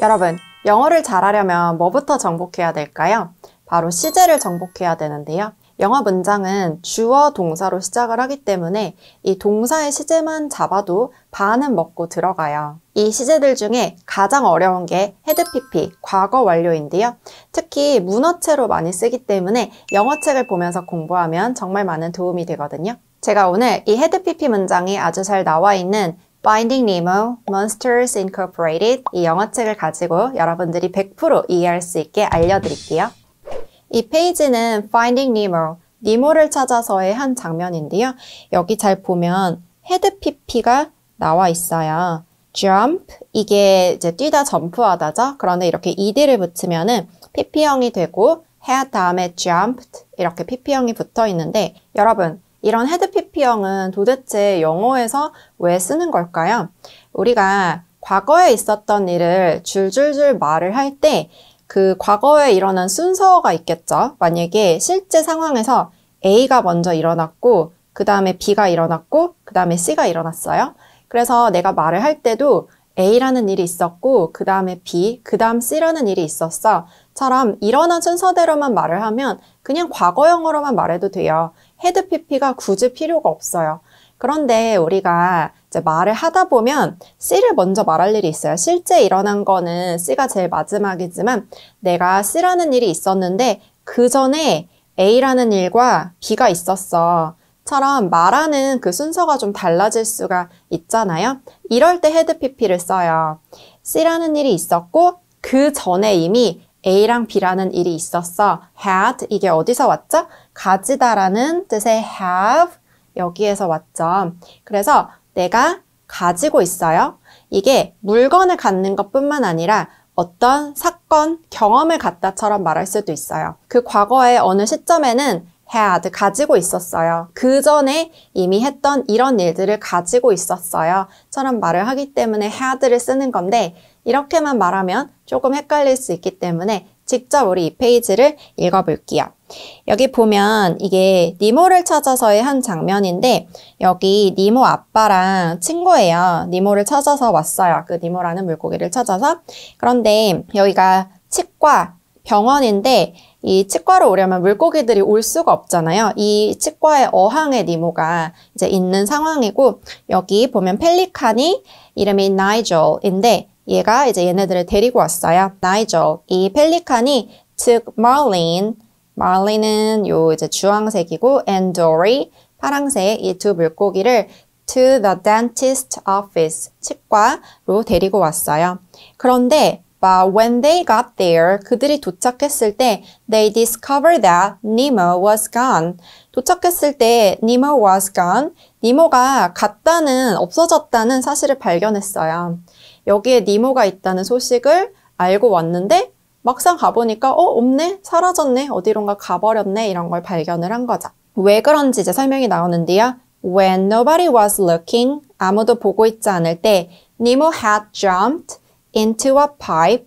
여러분, 영어를 잘하려면 뭐부터 정복해야 될까요? 바로 시제를 정복해야 되는데요. 영어 문장은 주어 동사로 시작을 하기 때문에 이 동사의 시제만 잡아도 반은 먹고 들어가요. 이 시제들 중에 가장 어려운 게헤드 p p 과거 완료인데요. 특히 문어체로 많이 쓰기 때문에 영어책을 보면서 공부하면 정말 많은 도움이 되거든요. 제가 오늘 이헤드 p p 문장이 아주 잘 나와 있는 Finding Nemo, Monsters Incorporated 이 영어책을 가지고 여러분들이 100% 이해할 수 있게 알려드릴게요. 이 페이지는 Finding Nemo, 니모를 찾아서의 한 장면인데요. 여기 잘 보면 헤드 PP가 나와 있어요. jump 이게 이제 뛰다 점프하다죠. 그런데 이렇게 ed를 붙이면은 pp형이 되고 head 다음에 jumped 이렇게 pp형이 붙어 있는데 여러분 이런 헤드 PP형은 도대체 영어에서 왜 쓰는 걸까요? 우리가 과거에 있었던 일을 줄줄줄 말을 할 때 그 과거에 일어난 순서가 있겠죠. 만약에 실제 상황에서 A가 먼저 일어났고 그 다음에 B가 일어났고 그 다음에 C가 일어났어요. 그래서 내가 말을 할 때도 A라는 일이 있었고 그 다음에 B, 그 다음 C라는 일이 있었어 처럼 일어난 순서대로만 말을 하면 그냥 과거형으로만 말해도 돼요. 헤드 PP가 굳이 필요가 없어요. 그런데 우리가 이제 말을 하다 보면 C를 먼저 말할 일이 있어요. 실제 일어난 거는 C가 제일 마지막이지만 내가 C라는 일이 있었는데 그 전에 A라는 일과 B가 있었어. 처럼 말하는 그 순서가 좀 달라질 수가 있잖아요. 이럴 때 헤드 PP를 써요. C라는 일이 있었고 그 전에 이미 A랑 B라는 일이 있었어. had 이게 어디서 왔죠? 가지다라는 뜻의 have 여기에서 왔죠. 그래서 내가 가지고 있어요. 이게 물건을 갖는 것뿐만 아니라 어떤 사건, 경험을 갖다처럼 말할 수도 있어요. 그 과거의 어느 시점에는 had 가지고 있었어요. 그 전에 이미 했던 이런 일들을 가지고 있었어요. 처럼 말을 하기 때문에 had를 쓰는 건데 이렇게만 말하면 조금 헷갈릴 수 있기 때문에 직접 우리 이 페이지를 읽어볼게요. 여기 보면 이게 니모를 찾아서의 한 장면인데 여기 니모 아빠랑 친구예요. 니모를 찾아서 왔어요. 그 니모라는 물고기를 찾아서. 그런데 여기가 치과 병원인데 이 치과로 오려면 물고기들이 올 수가 없잖아요. 이 치과의 어항의 니모가 이제 있는 상황이고 여기 보면 펠리칸이 이름이 나이절인데 얘가 이제 얘네들을 데리고 왔어요. 나이절 이 펠리칸이 즉 말린 말린은 요 이제 주황색이고 엔도리 파랑색 이 두 물고기를 to the dentist office 치과로 데리고 왔어요. 그런데 But when they got there, 그들이 도착했을 때 they discovered that Nemo was gone. 도착했을 때 Nemo was gone. 니모가 갔다는 없어졌다는 사실을 발견했어요. 여기에 니모가 있다는 소식을 알고 왔는데 막상 가보니까 어 없네 사라졌네 어디론가 가버렸네 이런 걸 발견을 한 거죠. 왜 그런지 이제 설명이 나오는데요. When nobody was looking 아무도 보고 있지 않을 때 Nemo had jumped into a pipe.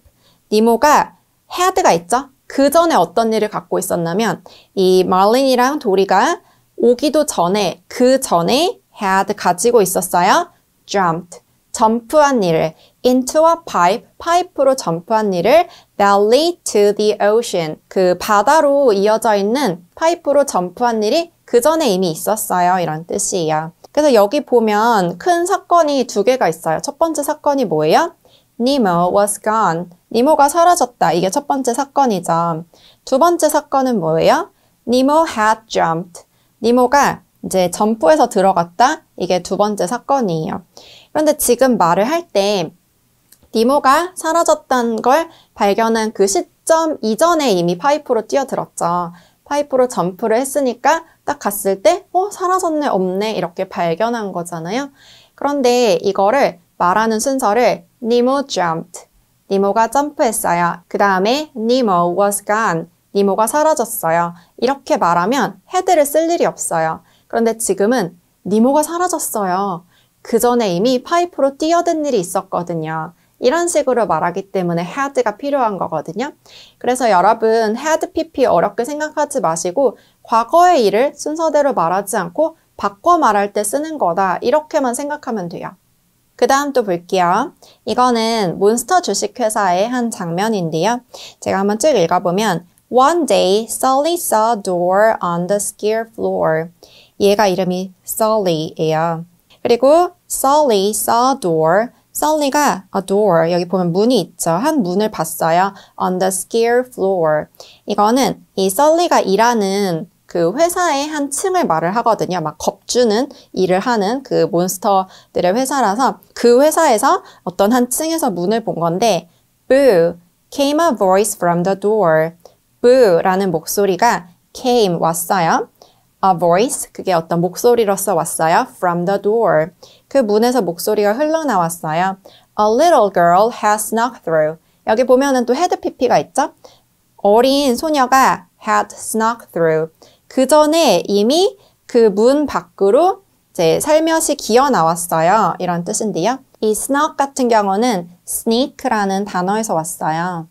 니모가 had가 있죠? 그 전에 어떤 일을 갖고 있었냐면 이 말린이랑 도리가 오기도 전에 그 전에 had 가지고 있었어요. jumped. 점프한 일을 into a pipe, 파이프로 점프한 일을 valley to the ocean, 그 바다로 이어져 있는 파이프로 점프한 일이 그 전에 이미 있었어요. 이런 뜻이에요. 그래서 여기 보면 큰 사건이 두 개가 있어요. 첫 번째 사건이 뭐예요? Nemo was gone. 니모가 사라졌다. 이게 첫 번째 사건이죠. 두 번째 사건은 뭐예요? Nemo had jumped. 니모가 이제 점프해서 들어갔다. 이게 두 번째 사건이에요. 그런데 지금 말을 할때 니모가 사라졌다는 걸 발견한 그 시점 이전에 이미 파이프로 뛰어들었죠. 파이프로 점프를 했으니까 딱 갔을 때, 어, 사라졌네, 없네, 이렇게 발견한 거잖아요. 그런데 이거를 말하는 순서를 Nemo jumped. 니모가 점프했어요. 그 다음에 Nemo was gone. 니모가 사라졌어요. 이렇게 말하면 헤드를 쓸 일이 없어요. 그런데 지금은 니모가 사라졌어요. 그 전에 이미 파이프로 뛰어든 일이 있었거든요. 이런 식으로 말하기 때문에 헤드가 필요한 거거든요. 그래서 여러분 헤드 PP 어렵게 생각하지 마시고 과거의 일을 순서대로 말하지 않고 바꿔 말할 때 쓰는 거다 이렇게만 생각하면 돼요. 그 다음 또 볼게요. 이거는 몬스터 주식회사의 한 장면인데요. 제가 한번 쭉 읽어보면 One day, Sully saw a door on the skier floor. 얘가 이름이 Sully예요. 그리고 Sully saw a door. Sully가 a door, 여기 보면 문이 있죠. 한 문을 봤어요. on the skier floor. 이거는 이 Sully가 일하는 그 회사의 한 층을 말을 하거든요. 막 겁주는 일을 하는 그 몬스터들의 회사라서 그 회사에서 어떤 한 층에서 문을 본 건데 boo came a voice from the door. boo라는 목소리가 came 왔어요. a voice 그게 어떤 목소리로서 왔어요. from the door. 그 문에서 목소리가 흘러나왔어요. a little girl has snuck through. 여기 보면은 또 헤드 PP가 있죠? 어린 소녀가 had snuck through. 그 전에 이미 그 문 밖으로 이제 살며시 기어 나왔어요. 이런 뜻인데요. 이 snuck 같은 경우는 sneak라는 단어에서 왔어요.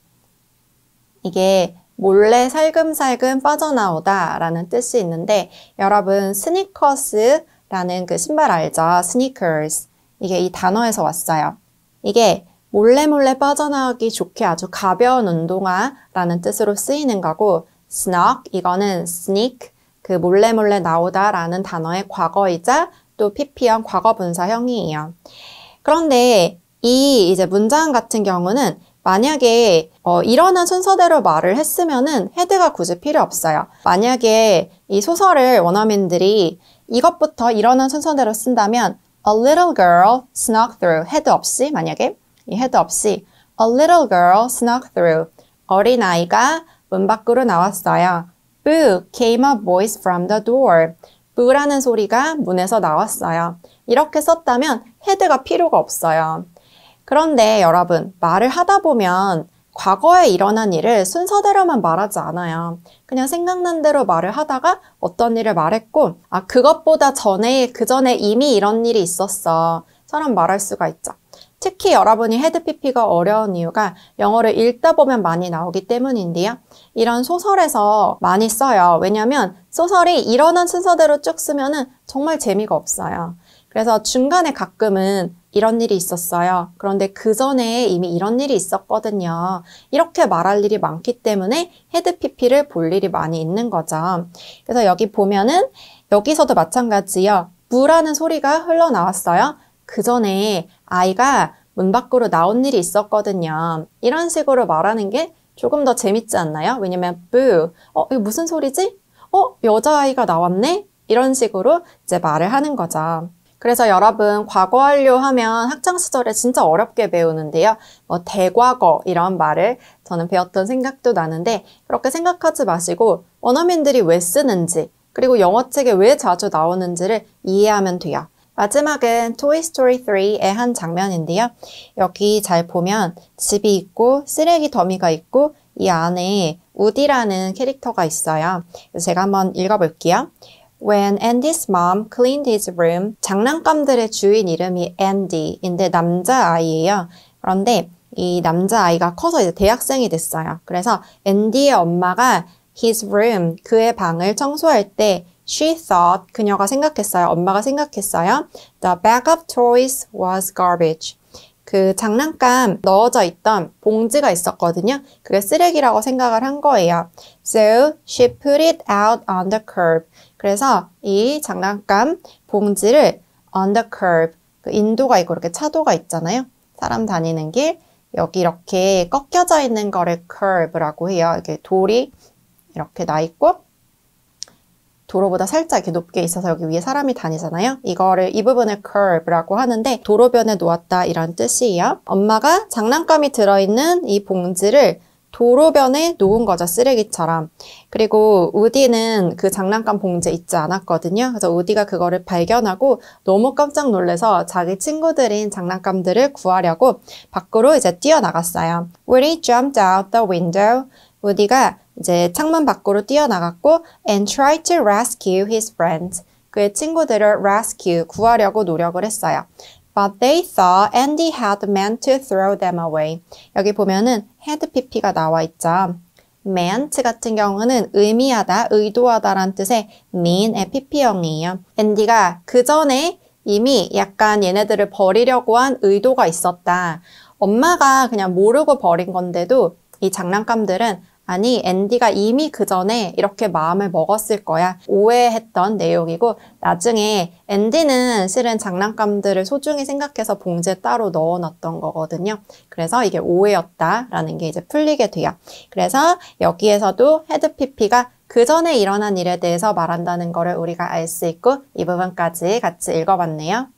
이게 몰래 살금살금 빠져나오다 라는 뜻이 있는데 여러분 스니커스라는 그 신발 알죠? 스니커스 이게 이 단어에서 왔어요. 이게 몰래 몰래 빠져나오기 좋게 아주 가벼운 운동화라는 뜻으로 쓰이는 거고 snuck 이거는 sneak 그 몰래 몰래 나오다라는 단어의 과거이자 또 PP형 과거 분사형이에요. 그런데 이 이제 문장 같은 경우는 만약에 어, 일어난 순서대로 말을 했으면은 헤드가 굳이 필요 없어요. 만약에 이 소설을 원어민들이 이것부터 일어난 순서대로 쓴다면 A little girl snuck through 헤드 없이 만약에 이 헤드 없이 A little girl snuck through 어린아이가 문 밖으로 나왔어요. Boo came a voice from the door. boo라는 소리가 문에서 나왔어요. 이렇게 썼다면 헤드가 필요가 없어요. 그런데 여러분, 말을 하다 보면 과거에 일어난 일을 순서대로만 말하지 않아요. 그냥 생각난 대로 말을 하다가 어떤 일을 말했고, 아, 그것보다 전에, 그 전에 이미 이런 일이 있었어. 처럼 말할 수가 있죠. 특히 여러분이 헤드 PP가 어려운 이유가 영어를 읽다 보면 많이 나오기 때문인데요. 이런 소설에서 많이 써요. 왜냐하면 소설이 일어난 순서대로 쭉 쓰면 정말 재미가 없어요. 그래서 중간에 가끔은 이런 일이 있었어요. 그런데 그 전에 이미 이런 일이 있었거든요. 이렇게 말할 일이 많기 때문에 헤드 PP를 볼 일이 많이 있는 거죠. 그래서 여기 보면은 여기서도 마찬가지요. 무라는 소리가 흘러나왔어요. 그 전에 아이가 문 밖으로 나온 일이 있었거든요. 이런 식으로 말하는 게 조금 더 재밌지 않나요? 왜냐면 boo, 어, 이거 무슨 소리지? 어, 여자아이가 나왔네? 이런 식으로 이제 말을 하는 거죠. 그래서 여러분 과거 완료 하면 학창 시절에 진짜 어렵게 배우는데요. 뭐 대과거 이런 말을 저는 배웠던 생각도 나는데 그렇게 생각하지 마시고 원어민들이 왜 쓰는지 그리고 영어책에 왜 자주 나오는지를 이해하면 돼요. 마지막은 토이스토리 3의 한 장면인데요. 여기 잘 보면 집이 있고 쓰레기 더미가 있고 이 안에 우디라는 캐릭터가 있어요. 제가 한번 읽어볼게요. When Andy's mom cleaned his room, 장난감들의 주인 이름이 Andy인데 남자아이예요. 그런데 이 남자아이가 커서 이제 대학생이 됐어요. 그래서 앤디의 엄마가 his room, 그의 방을 청소할 때 She thought, 그녀가 생각했어요. 엄마가 생각했어요. The bag of toys was garbage. 그 장난감 넣어져 있던 봉지가 있었거든요. 그게 쓰레기라고 생각을 한 거예요. So she put it out on the curb. 그래서 이 장난감 봉지를 on the curb. 그 인도가 있고 이렇게 차도가 있잖아요. 사람 다니는 길. 여기 이렇게 꺾여져 있는 거를 curb라고 해요. 이게 돌이 이렇게 나 있고 도로보다 살짝 이렇게 높게 있어서 여기 위에 사람이 다니잖아요. 이거를 이 부분을 c u r v 라고 하는데 도로변에 놓았다 이런 뜻이에요. 엄마가 장난감이 들어있는 이 봉지를 도로변에 놓은 거죠, 쓰레기처럼. 그리고 우디는 그 장난감 봉지에 있지 않았거든요. 그래서 우디가 그거를 발견하고 너무 깜짝 놀래서 자기 친구들인 장난감들을 구하려고 밖으로 이제 뛰어나갔어요. Woody jumped out the window 우디가 이제 창문 밖으로 뛰어나갔고 and tried to rescue his friends. 그의 친구들을 rescue, 구하려고 노력을 했어요. But they thought Andy had meant to throw them away. 여기 보면은 had pp가 나와 있죠. meant 같은 경우는 의미하다, 의도하다란 뜻의 mean의 pp형이에요. 앤디가 그 전에 이미 약간 얘네들을 버리려고 한 의도가 있었다. 엄마가 그냥 모르고 버린 건데도 이 장난감들은 아니 앤디가 이미 그 전에 이렇게 마음을 먹었을 거야 오해했던 내용이고 나중에 앤디는 실은 장난감들을 소중히 생각해서 봉지에 따로 넣어놨던 거거든요 그래서 이게 오해였다라는 게 이제 풀리게 돼요 그래서 여기에서도 헤드피피가 그 전에 일어난 일에 대해서 말한다는 거를 우리가 알 수 있고 이 부분까지 같이 읽어봤네요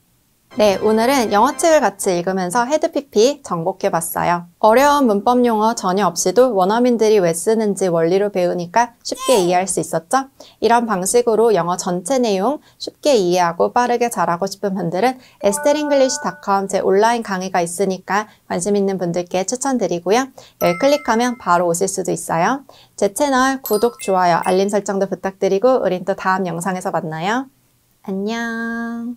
네, 오늘은 영어책을 같이 읽으면서 헤드피피 정복해봤어요. 어려운 문법 용어 전혀 없이도 원어민들이 왜 쓰는지 원리로 배우니까 쉽게 이해할 수 있었죠? 이런 방식으로 영어 전체 내용 쉽게 이해하고 빠르게 잘하고 싶은 분들은 에스테링글리시닷컴 제 온라인 강의가 있으니까 관심 있는 분들께 추천드리고요. 여기 클릭하면 바로 오실 수도 있어요. 제 채널 구독, 좋아요, 알림 설정도 부탁드리고 우린 또 다음 영상에서 만나요. 안녕.